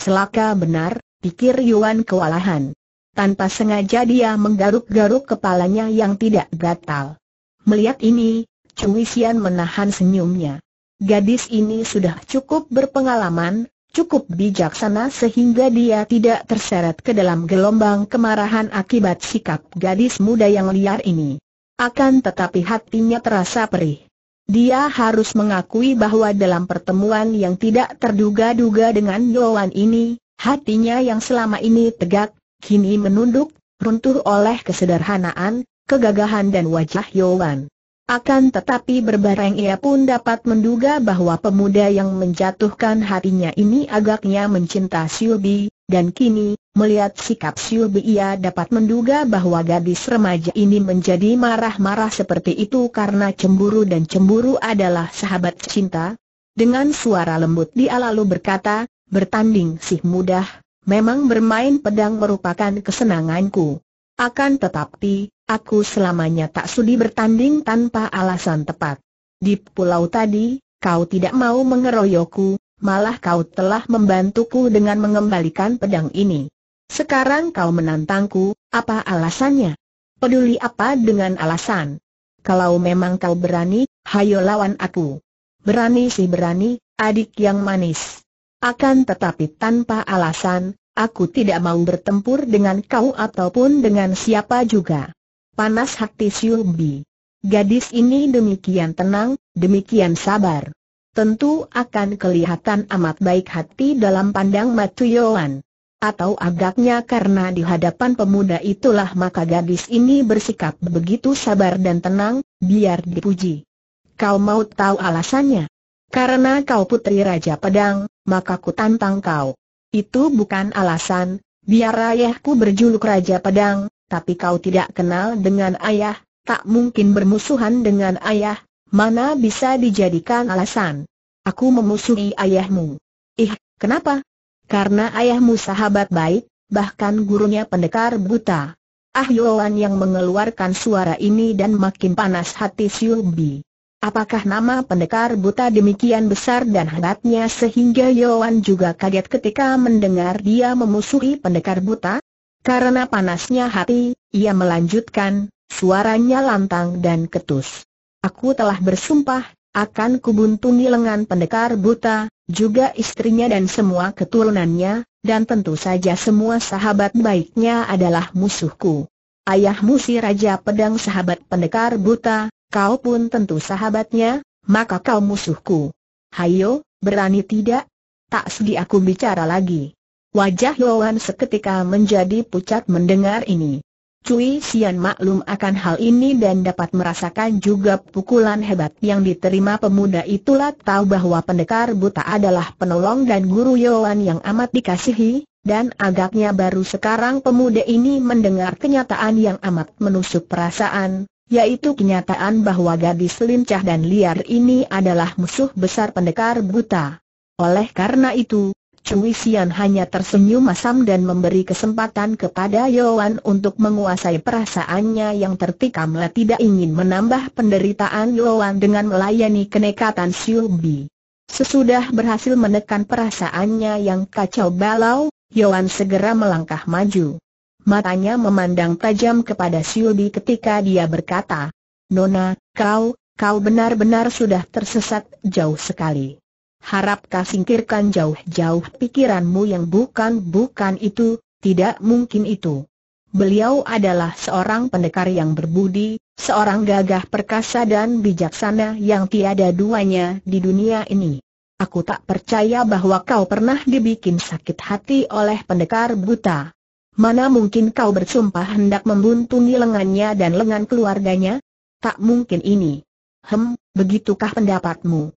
Selaka benar, pikir Yuan kewalahan. Tanpa sengaja dia menggaruk-garuk kepalanya yang tidak gatal. Melihat ini, Cui Xian menahan senyumnya. Gadis ini sudah cukup berpengalaman, cukup bijaksana sehingga dia tidak terseret ke dalam gelombang kemarahan akibat sikap gadis muda yang liar ini. Akan tetapi hatinya terasa perih. Dia harus mengakui bahwa dalam pertemuan yang tidak terduga-duga dengan Yohan ini, hatinya yang selama ini tegak, kini menunduk, runtuh oleh kesederhanaan, kegagahan dan wajah Yohan. Akan tetapi berbareng ia pun dapat menduga bahwa pemuda yang menjatuhkan hatinya ini agaknya mencinta Siubi, dan kini, Melihat sikap Siu Bi ia dapat menduga bahwa gadis remaja ini menjadi marah-marah seperti itu karena cemburu dan cemburu adalah sahabat cinta. Dengan suara lembut dia lalu berkata, bertanding sih mudah, memang bermain pedang merupakan kesenanganku. Akan tetapi, aku selamanya tak sudi bertanding tanpa alasan tepat. Di pulau tadi, kau tidak mau mengeroyokku, malah kau telah membantuku dengan mengembalikan pedang ini. Sekarang kau menantangku, apa alasannya? Peduli apa dengan alasan? Kalau memang kau berani, hayo lawan aku. Berani sih berani, adik yang manis. Akan tetapi tanpa alasan, aku tidak mau bertempur dengan kau ataupun dengan siapa juga. Panas hati Siubi. Gadis ini demikian tenang, demikian sabar. Tentu akan kelihatan amat baik hati dalam pandang Matuyoan. Atau agaknya karena di hadapan pemuda itulah maka gadis ini bersikap begitu sabar dan tenang, biar dipuji. Kau mau tahu alasannya? Karena kau putri Raja Pedang, maka ku tantang kau. Itu bukan alasan, biar ayahku berjuluk Raja Pedang, tapi kau tidak kenal dengan ayah, tak mungkin bermusuhan dengan ayah, mana bisa dijadikan alasan. Aku memusuhi ayahmu. Ih, kenapa? Karena ayahmu sahabat baik, bahkan gurunya pendekar buta. Ah Yuan yang mengeluarkan suara ini dan makin panas hati Bi. Apakah nama pendekar buta demikian besar dan hangatnya sehingga Yuan juga kaget ketika mendengar dia memusuhi pendekar buta? Karena panasnya hati, ia melanjutkan, suaranya lantang dan ketus. Aku telah bersumpah, akan kubuntungi lengan pendekar buta, juga istrinya dan semua keturunannya, dan tentu saja semua sahabat baiknya adalah musuhku. Ayahmu si Raja Pedang sahabat pendekar buta, kau pun tentu sahabatnya, maka kau musuhku. Hayo, berani tidak? Tak segi aku bicara lagi. Wajah Yohan seketika menjadi pucat mendengar ini. Cui Sian maklum akan hal ini dan dapat merasakan juga pukulan hebat yang diterima pemuda itulah tahu bahwa pendekar buta adalah penolong dan guru Yolan yang amat dikasihi, dan agaknya baru sekarang pemuda ini mendengar kenyataan yang amat menusuk perasaan, yaitu kenyataan bahwa gadis lincah dan liar ini adalah musuh besar pendekar buta. Oleh karena itu, Cui Sian hanya tersenyum masam dan memberi kesempatan kepada Yoan untuk menguasai perasaannya yang tertikam Le tidak ingin menambah penderitaan Yoan dengan melayani kenekatan Siu Bi. Sesudah berhasil menekan perasaannya yang kacau balau, Yoan segera melangkah maju. Matanya memandang tajam kepada Siu Bi ketika dia berkata, Nona, kau, kau benar-benar sudah tersesat jauh sekali harap kau singkirkan jauh-jauh pikiranmu yang bukan-bukan itu, tidak mungkin itu. Beliau adalah seorang pendekar yang berbudi, seorang gagah perkasa dan bijaksana yang tiada duanya di dunia ini. Aku tak percaya bahwa kau pernah dibikin sakit hati oleh pendekar buta. Mana mungkin kau bersumpah hendak membuntungi lengannya dan lengan keluarganya? Tak mungkin ini. Hem, begitukah pendapatmu?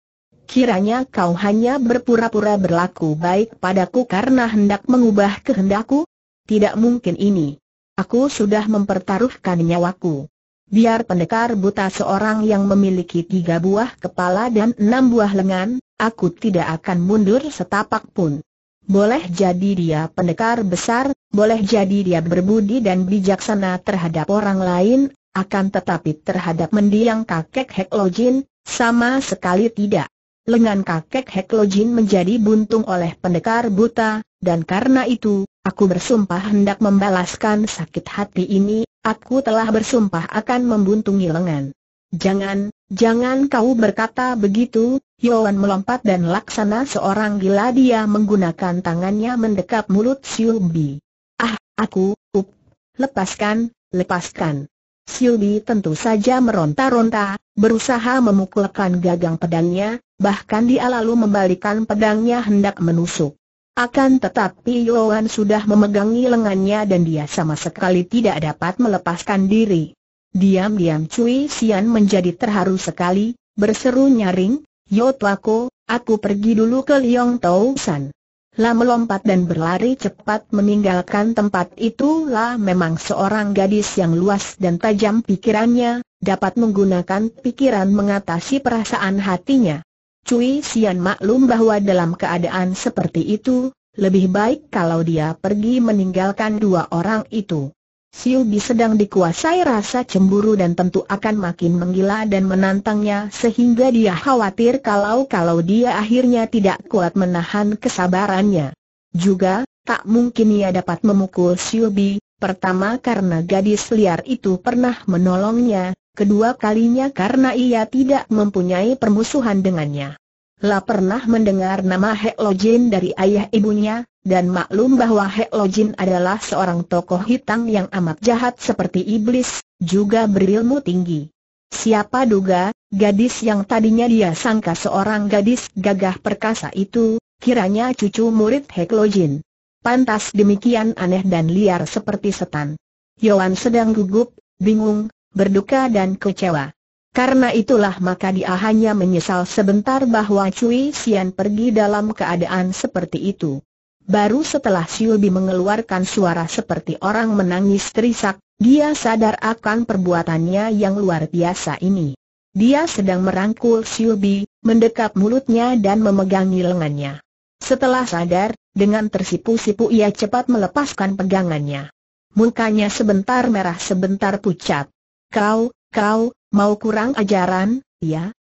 Kiranya kau hanya berpura-pura berlaku baik padaku karena hendak mengubah kehendakku? Tidak mungkin ini. Aku sudah mempertaruhkan nyawaku. Biar pendekar buta seorang yang memiliki tiga buah kepala dan enam buah lengan, aku tidak akan mundur setapak pun. Boleh jadi dia pendekar besar, boleh jadi dia berbudi dan bijaksana terhadap orang lain, akan tetapi terhadap mendiang kakek Hek sama sekali tidak lengan kakek Heklojin menjadi buntung oleh pendekar buta, dan karena itu, aku bersumpah hendak membalaskan sakit hati ini, aku telah bersumpah akan membuntungi lengan. Jangan, jangan kau berkata begitu, Yohan melompat dan laksana seorang gila dia menggunakan tangannya mendekap mulut Siubi. Ah, aku, up, lepaskan, lepaskan. Siubi tentu saja meronta-ronta, berusaha memukulkan gagang pedangnya, bahkan dia lalu membalikan pedangnya hendak menusuk. Akan tetapi Yoan sudah memegangi lengannya dan dia sama sekali tidak dapat melepaskan diri. Diam-diam Cui Sian menjadi terharu sekali, berseru nyaring, Yo Tuako, aku pergi dulu ke Liong Tau San. La melompat dan berlari cepat meninggalkan tempat itu Lah memang seorang gadis yang luas dan tajam pikirannya, dapat menggunakan pikiran mengatasi perasaan hatinya. Cui Sian maklum bahwa dalam keadaan seperti itu, lebih baik kalau dia pergi meninggalkan dua orang itu. Bi sedang dikuasai rasa cemburu dan tentu akan makin menggila dan menantangnya sehingga dia khawatir kalau-kalau dia akhirnya tidak kuat menahan kesabarannya. Juga, tak mungkin ia dapat memukul Bi, pertama karena gadis liar itu pernah menolongnya, kedua kalinya karena ia tidak mempunyai permusuhan dengannya. La pernah mendengar nama Hek Lojin dari ayah ibunya, dan maklum bahwa Hek Lojin adalah seorang tokoh hitam yang amat jahat seperti iblis, juga berilmu tinggi. Siapa duga, gadis yang tadinya dia sangka seorang gadis gagah perkasa itu, kiranya cucu murid Hek Lojin. Pantas demikian aneh dan liar seperti setan. Yohan sedang gugup, bingung, berduka dan kecewa. Karena itulah maka dia hanya menyesal sebentar bahwa Cui Xian pergi dalam keadaan seperti itu. Baru setelah Bi mengeluarkan suara seperti orang menangis terisak, dia sadar akan perbuatannya yang luar biasa ini. Dia sedang merangkul Bi, mendekap mulutnya dan memegangi lengannya. Setelah sadar, dengan tersipu-sipu ia cepat melepaskan pegangannya. Mukanya sebentar merah sebentar pucat. Kau, kau, mau kurang ajaran, ya?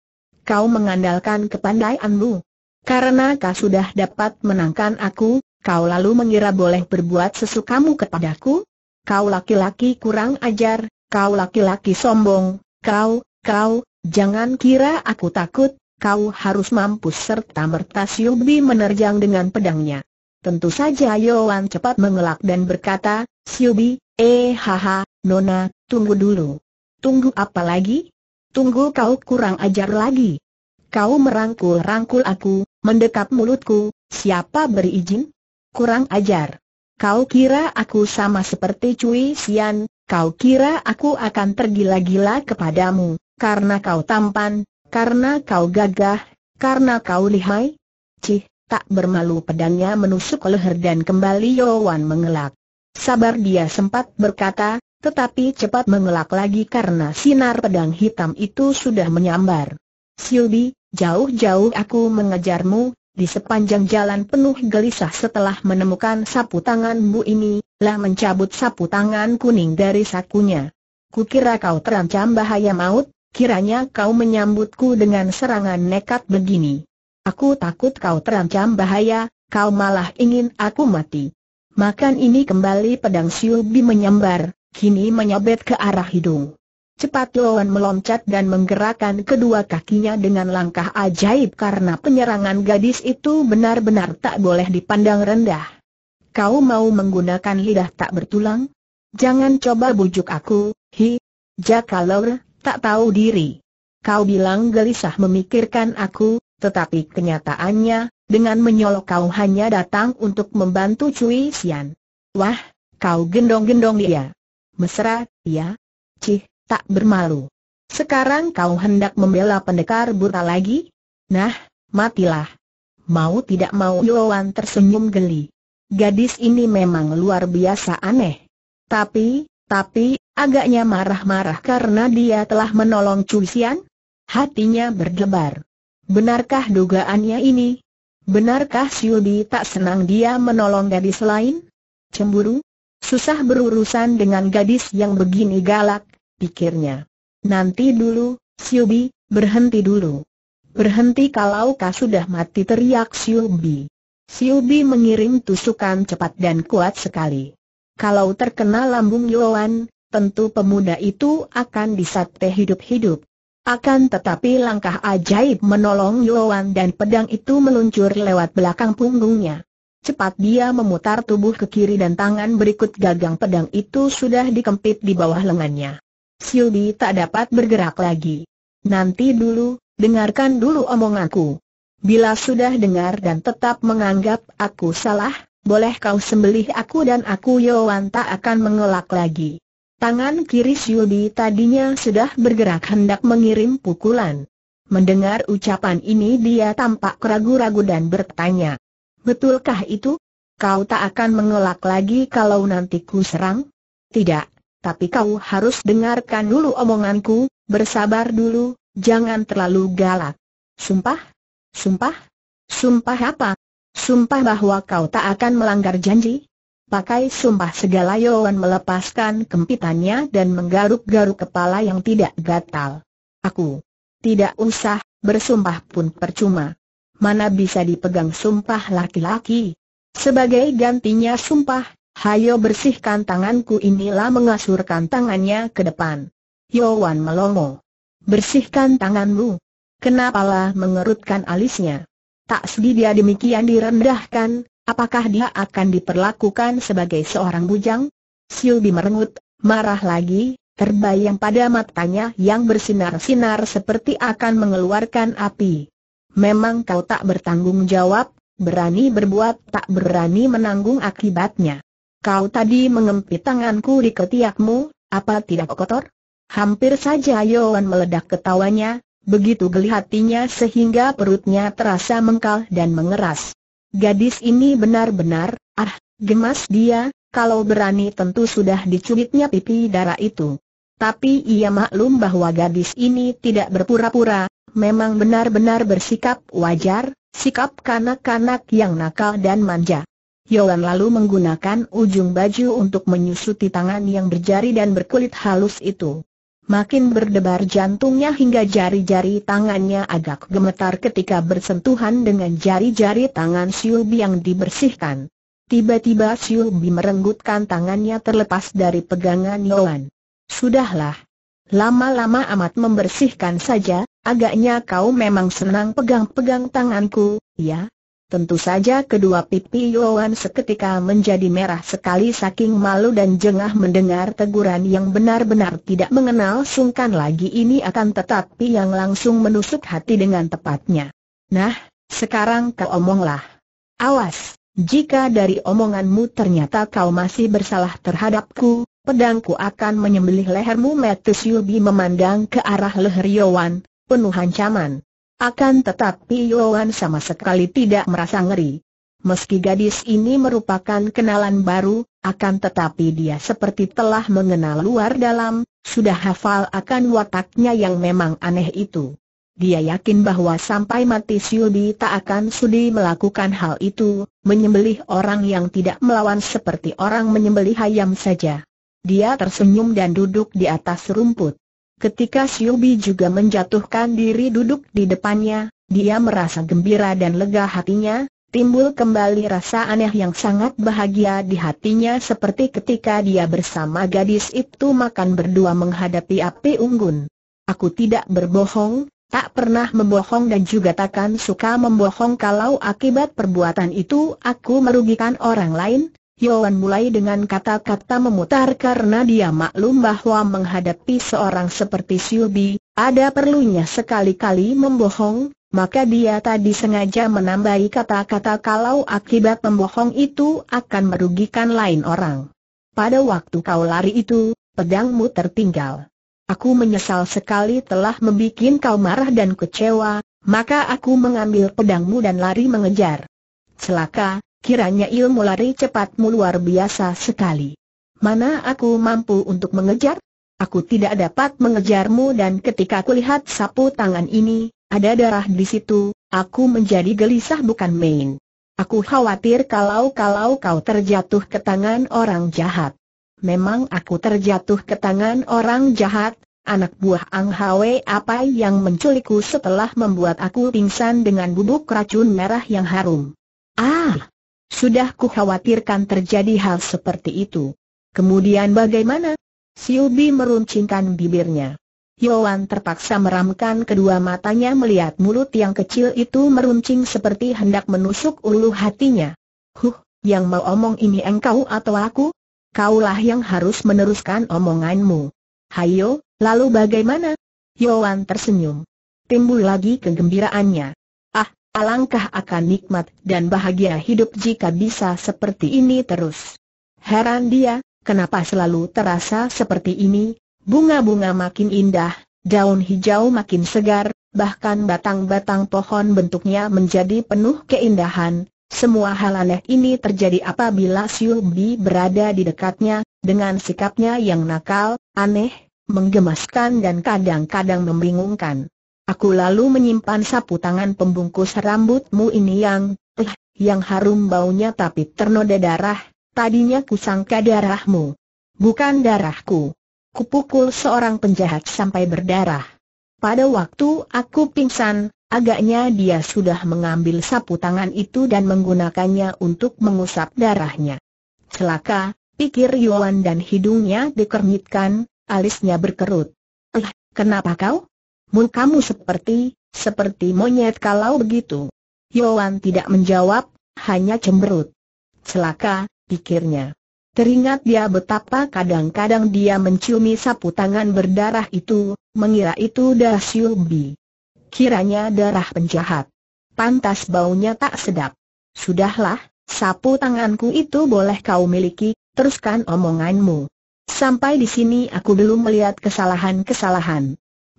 Kau mengandalkan kepandaianmu. Karena kau sudah dapat menangkan aku, kau lalu mengira boleh berbuat sesukamu kepadaku? Kau laki-laki kurang ajar, kau laki-laki sombong, kau, kau, jangan kira aku takut, kau harus mampu serta merta Siubi menerjang dengan pedangnya. Tentu saja Yowan cepat mengelak dan berkata, Siubi, eh haha, Nona, tunggu dulu. Tunggu apa lagi? Tunggu kau kurang ajar lagi. Kau merangkul-rangkul aku, mendekap mulutku, siapa beri izin? Kurang ajar. Kau kira aku sama seperti Cui Sian, kau kira aku akan tergila-gila kepadamu, karena kau tampan, karena kau gagah, karena kau lihai? Cih, tak bermalu pedangnya menusuk leher dan kembali Yowan mengelak. Sabar dia sempat berkata, tetapi cepat mengelak lagi karena sinar pedang hitam itu sudah menyambar. Silbi, jauh-jauh aku mengejarmu, di sepanjang jalan penuh gelisah setelah menemukan sapu tanganmu ini, lah mencabut sapu tangan kuning dari sakunya. Kukira kau terancam bahaya maut, kiranya kau menyambutku dengan serangan nekat begini. Aku takut kau terancam bahaya, kau malah ingin aku mati. Makan ini kembali pedang Siubi menyambar, kini menyabet ke arah hidung. Cepat Loan meloncat dan menggerakkan kedua kakinya dengan langkah ajaib karena penyerangan gadis itu benar-benar tak boleh dipandang rendah. Kau mau menggunakan lidah tak bertulang? Jangan coba bujuk aku, hi. Jakalor, tak tahu diri. Kau bilang gelisah memikirkan aku, tetapi kenyataannya, dengan menyolok kau hanya datang untuk membantu Cui Xian. Wah, kau gendong-gendong dia. Mesra, ya? Cih, tak bermalu. Sekarang kau hendak membela pendekar buta lagi? Nah, matilah. Mau tidak mau Yoan tersenyum geli. Gadis ini memang luar biasa aneh. Tapi, tapi, agaknya marah-marah karena dia telah menolong Cuisian? Hatinya berdebar. Benarkah dugaannya ini? Benarkah Siudi tak senang dia menolong gadis lain? Cemburu? Susah berurusan dengan gadis yang begini galak, pikirnya. Nanti dulu, Siubi, berhenti dulu. Berhenti kalau kau sudah mati teriak Siubi. Siubi mengirim tusukan cepat dan kuat sekali. Kalau terkena lambung Yoan, tentu pemuda itu akan disate hidup-hidup. Akan tetapi langkah ajaib menolong Yoan dan pedang itu meluncur lewat belakang punggungnya. Cepat dia memutar tubuh ke kiri dan tangan berikut gagang pedang itu sudah dikempit di bawah lengannya. Silbi tak dapat bergerak lagi. Nanti dulu, dengarkan dulu omonganku. Bila sudah dengar dan tetap menganggap aku salah, boleh kau sembelih aku dan aku Yowan tak akan mengelak lagi. Tangan kiri Silbi tadinya sudah bergerak hendak mengirim pukulan. Mendengar ucapan ini dia tampak ragu-ragu dan bertanya, Betulkah itu? Kau tak akan mengelak lagi kalau nanti ku serang? Tidak, tapi kau harus dengarkan dulu omonganku, bersabar dulu, jangan terlalu galak. Sumpah? Sumpah? Sumpah apa? Sumpah bahwa kau tak akan melanggar janji? Pakai sumpah segala Wan melepaskan kempitannya dan menggaruk-garuk kepala yang tidak gatal. Aku tidak usah, bersumpah pun percuma mana bisa dipegang sumpah laki-laki. Sebagai gantinya sumpah, hayo bersihkan tanganku inilah mengasurkan tangannya ke depan. Yowan melongo. Bersihkan tanganmu. Kenapalah mengerutkan alisnya. Tak sedih dia demikian direndahkan, apakah dia akan diperlakukan sebagai seorang bujang? Silbi merengut, marah lagi, terbayang pada matanya yang bersinar-sinar seperti akan mengeluarkan api memang kau tak bertanggung jawab, berani berbuat tak berani menanggung akibatnya. Kau tadi mengempit tanganku di ketiakmu, apa tidak kotor? Hampir saja Yohan meledak ketawanya, begitu geli hatinya sehingga perutnya terasa mengkal dan mengeras. Gadis ini benar-benar, ah, gemas dia, kalau berani tentu sudah dicubitnya pipi darah itu. Tapi ia maklum bahwa gadis ini tidak berpura-pura, memang benar-benar bersikap wajar, sikap kanak-kanak yang nakal dan manja. Yohan lalu menggunakan ujung baju untuk menyusuti tangan yang berjari dan berkulit halus itu. Makin berdebar jantungnya hingga jari-jari tangannya agak gemetar ketika bersentuhan dengan jari-jari tangan Siubi yang dibersihkan. Tiba-tiba Siubi merenggutkan tangannya terlepas dari pegangan Yohan. Sudahlah. Lama-lama amat membersihkan saja, Agaknya kau memang senang pegang-pegang tanganku, ya? Tentu saja kedua pipi Yoan seketika menjadi merah sekali saking malu dan jengah mendengar teguran yang benar-benar tidak mengenal sungkan lagi ini akan tetapi yang langsung menusuk hati dengan tepatnya. Nah, sekarang kau omonglah. Awas, jika dari omonganmu ternyata kau masih bersalah terhadapku, pedangku akan menyembelih lehermu Metus Yubi memandang ke arah leher Yoan, penuh ancaman. Akan tetapi Yohan sama sekali tidak merasa ngeri. Meski gadis ini merupakan kenalan baru, akan tetapi dia seperti telah mengenal luar dalam, sudah hafal akan wataknya yang memang aneh itu. Dia yakin bahwa sampai mati Siubi tak akan sudi melakukan hal itu, menyembelih orang yang tidak melawan seperti orang menyembelih ayam saja. Dia tersenyum dan duduk di atas rumput. Ketika Xiubi juga menjatuhkan diri duduk di depannya, dia merasa gembira dan lega hatinya, timbul kembali rasa aneh yang sangat bahagia di hatinya seperti ketika dia bersama gadis itu makan berdua menghadapi api unggun. Aku tidak berbohong, tak pernah membohong dan juga takkan suka membohong kalau akibat perbuatan itu aku merugikan orang lain, Yuan mulai dengan kata-kata memutar karena dia maklum bahwa menghadapi seorang seperti Siubi, ada perlunya sekali-kali membohong, maka dia tadi sengaja menambahi kata-kata kalau akibat membohong itu akan merugikan lain orang. Pada waktu kau lari itu, pedangmu tertinggal. Aku menyesal sekali telah membuat kau marah dan kecewa, maka aku mengambil pedangmu dan lari mengejar. Celaka, Kiranya ilmu lari cepatmu luar biasa sekali. Mana aku mampu untuk mengejar? Aku tidak dapat mengejarmu dan ketika aku lihat sapu tangan ini, ada darah di situ, aku menjadi gelisah bukan main. Aku khawatir kalau-kalau kau terjatuh ke tangan orang jahat. Memang aku terjatuh ke tangan orang jahat, anak buah Ang Hwe apa yang menculikku setelah membuat aku pingsan dengan bubuk racun merah yang harum. Ah, sudah kukhawatirkan terjadi hal seperti itu. Kemudian bagaimana? Siubi meruncingkan bibirnya. Yoan terpaksa meramkan kedua matanya melihat mulut yang kecil itu meruncing seperti hendak menusuk ulu hatinya. Huh, yang mau omong ini engkau atau aku? Kaulah yang harus meneruskan omonganmu. Hayo, lalu bagaimana? Yoan tersenyum. Timbul lagi kegembiraannya. Alangkah akan nikmat dan bahagia hidup jika bisa seperti ini terus. Heran dia, kenapa selalu terasa seperti ini, bunga-bunga makin indah, daun hijau makin segar, bahkan batang-batang pohon bentuknya menjadi penuh keindahan. Semua hal aneh ini terjadi apabila Siubi berada di dekatnya, dengan sikapnya yang nakal, aneh, menggemaskan dan kadang-kadang membingungkan. Aku lalu menyimpan sapu tangan pembungkus rambutmu ini yang, eh, yang harum baunya tapi ternoda darah, tadinya kusangka darahmu. Bukan darahku. Kupukul seorang penjahat sampai berdarah. Pada waktu aku pingsan, agaknya dia sudah mengambil sapu tangan itu dan menggunakannya untuk mengusap darahnya. Celaka, pikir Yuan dan hidungnya dikernitkan, alisnya berkerut. Eh, kenapa kau? Mukamu seperti, seperti monyet kalau begitu. Yoan tidak menjawab, hanya cemberut. Celaka, pikirnya. Teringat dia betapa kadang-kadang dia menciumi sapu tangan berdarah itu, mengira itu darah Siubi. Kiranya darah penjahat. Pantas baunya tak sedap. Sudahlah, sapu tanganku itu boleh kau miliki, teruskan omonganmu. Sampai di sini aku belum melihat kesalahan-kesalahan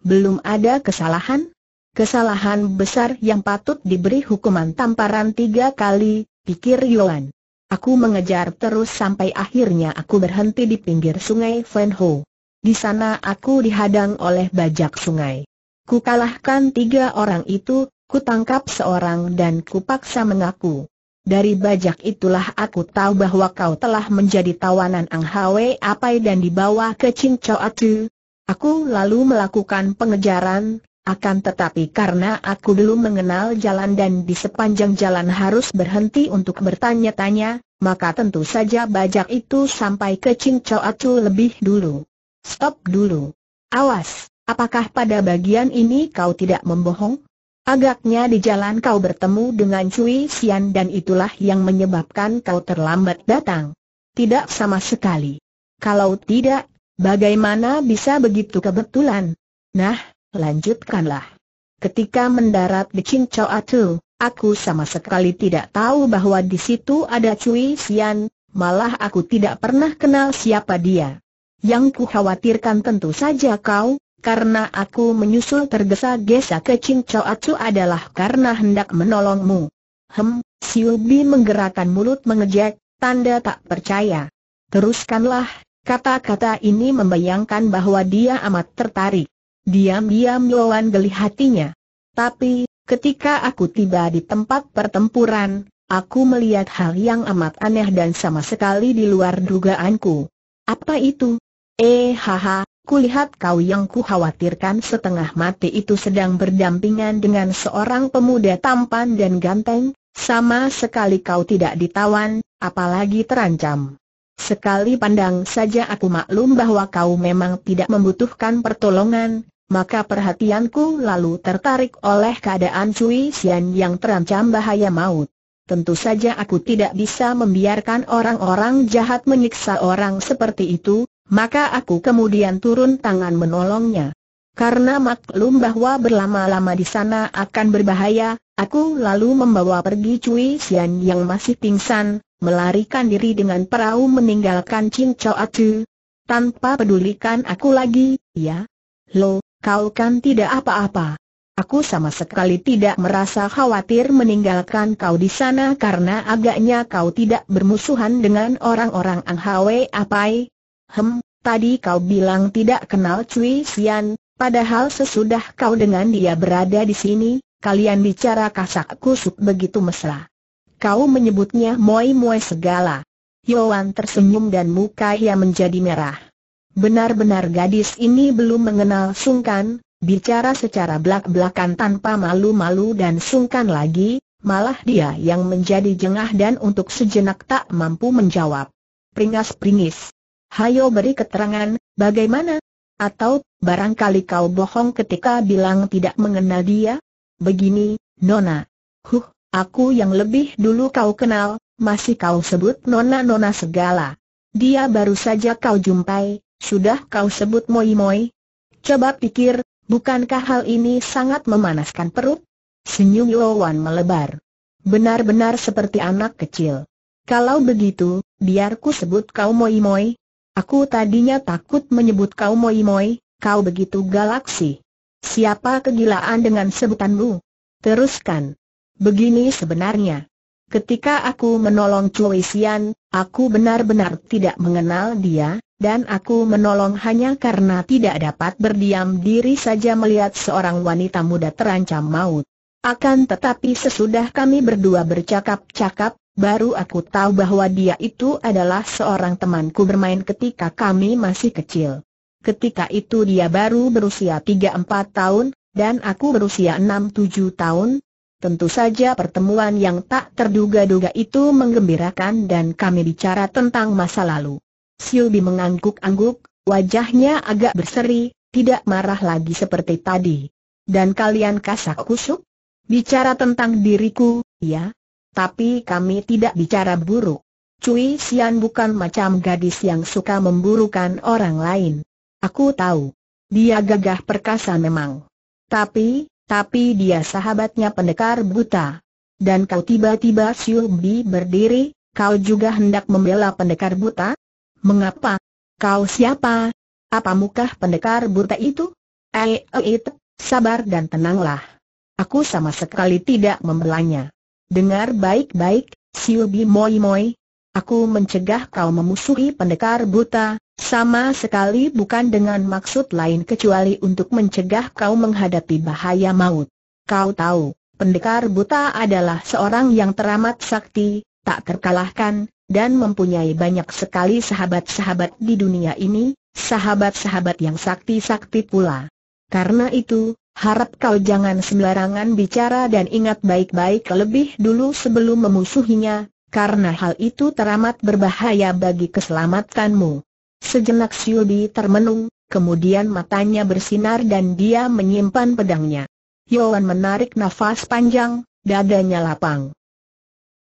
belum ada kesalahan? Kesalahan besar yang patut diberi hukuman tamparan tiga kali, pikir Yuan. Aku mengejar terus sampai akhirnya aku berhenti di pinggir sungai Fenho. Di sana aku dihadang oleh bajak sungai. Ku kalahkan tiga orang itu, ku tangkap seorang dan ku paksa mengaku. Dari bajak itulah aku tahu bahwa kau telah menjadi tawanan Ang Hwe Apai dan dibawa ke Ching Choatu, Aku lalu melakukan pengejaran, akan tetapi karena aku dulu mengenal jalan dan di sepanjang jalan harus berhenti untuk bertanya-tanya, maka tentu saja bajak itu sampai ke cincau Acu lebih dulu. Stop dulu. Awas, apakah pada bagian ini kau tidak membohong? Agaknya di jalan kau bertemu dengan Cui Xian dan itulah yang menyebabkan kau terlambat datang. Tidak sama sekali. Kalau tidak, Bagaimana bisa begitu kebetulan? Nah, lanjutkanlah. Ketika mendarat di Cincau Atu, aku sama sekali tidak tahu bahwa di situ ada Cui Xian, malah aku tidak pernah kenal siapa dia. Yang ku khawatirkan tentu saja kau, karena aku menyusul tergesa-gesa ke Cincau Atu adalah karena hendak menolongmu. Hem, Siubi menggerakkan mulut mengejek, tanda tak percaya. Teruskanlah, Kata-kata ini membayangkan bahwa dia amat tertarik. Diam-diam Yohan geli hatinya. Tapi, ketika aku tiba di tempat pertempuran, aku melihat hal yang amat aneh dan sama sekali di luar dugaanku. Apa itu? Eh haha, kulihat kau yang kukhawatirkan setengah mati itu sedang berdampingan dengan seorang pemuda tampan dan ganteng, sama sekali kau tidak ditawan, apalagi terancam. Sekali pandang saja aku maklum bahwa kau memang tidak membutuhkan pertolongan, maka perhatianku lalu tertarik oleh keadaan Cui Xian yang terancam bahaya maut. Tentu saja aku tidak bisa membiarkan orang-orang jahat menyiksa orang seperti itu, maka aku kemudian turun tangan menolongnya. Karena maklum bahwa berlama-lama di sana akan berbahaya, aku lalu membawa pergi Cui Xian yang masih pingsan, melarikan diri dengan perahu meninggalkan Cinco Atu. Tanpa pedulikan aku lagi, ya? Lo, kau kan tidak apa-apa. Aku sama sekali tidak merasa khawatir meninggalkan kau di sana karena agaknya kau tidak bermusuhan dengan orang-orang Ang Hwe, Apai. Hem, tadi kau bilang tidak kenal Cui Xian, padahal sesudah kau dengan dia berada di sini, kalian bicara kasak kusuk begitu mesra. Kau menyebutnya moi-moi segala. Yoan tersenyum dan muka ia menjadi merah. Benar-benar gadis ini belum mengenal sungkan, bicara secara belak-belakan tanpa malu-malu dan sungkan lagi, malah dia yang menjadi jengah dan untuk sejenak tak mampu menjawab. Pringas-pringis. Hayo beri keterangan, bagaimana? Atau, barangkali kau bohong ketika bilang tidak mengenal dia? Begini, Nona. Huh, Aku yang lebih dulu kau kenal, masih kau sebut nona-nona segala. Dia baru saja kau jumpai, sudah kau sebut moi-moi. Coba pikir, bukankah hal ini sangat memanaskan perut? Senyum Yowan melebar. Benar-benar seperti anak kecil. Kalau begitu, biar ku sebut kau moi-moi. Aku tadinya takut menyebut kau moi-moi, kau begitu galaksi. Siapa kegilaan dengan sebutanmu? Teruskan. Begini sebenarnya. Ketika aku menolong Chui Sian, aku benar-benar tidak mengenal dia, dan aku menolong hanya karena tidak dapat berdiam diri saja melihat seorang wanita muda terancam maut. Akan tetapi sesudah kami berdua bercakap-cakap, baru aku tahu bahwa dia itu adalah seorang temanku bermain ketika kami masih kecil. Ketika itu dia baru berusia 3-4 tahun, dan aku berusia 6-7 tahun, Tentu saja pertemuan yang tak terduga-duga itu menggembirakan dan kami bicara tentang masa lalu. Siubi mengangguk-angguk, wajahnya agak berseri, tidak marah lagi seperti tadi. Dan kalian kasak kusuk? Bicara tentang diriku, ya? Tapi kami tidak bicara buruk. Cui Sian bukan macam gadis yang suka memburukan orang lain. Aku tahu. Dia gagah perkasa memang. Tapi, tapi dia sahabatnya pendekar buta. Dan kau tiba-tiba Siu Bi berdiri, kau juga hendak membela pendekar buta? Mengapa? Kau siapa? Apa mukah pendekar buta itu? Eh, eh, eh sabar dan tenanglah. Aku sama sekali tidak membelanya. Dengar baik-baik, Siu Bi Moi Moi, Aku mencegah kau memusuhi pendekar buta, sama sekali bukan dengan maksud lain kecuali untuk mencegah kau menghadapi bahaya maut. Kau tahu, pendekar buta adalah seorang yang teramat sakti, tak terkalahkan, dan mempunyai banyak sekali sahabat-sahabat di dunia ini, sahabat-sahabat yang sakti-sakti pula. Karena itu, harap kau jangan sembarangan bicara dan ingat baik-baik lebih dulu sebelum memusuhinya, karena hal itu teramat berbahaya bagi keselamatanmu. Sejenak Siubi termenung, kemudian matanya bersinar dan dia menyimpan pedangnya. Yohan menarik nafas panjang, dadanya lapang.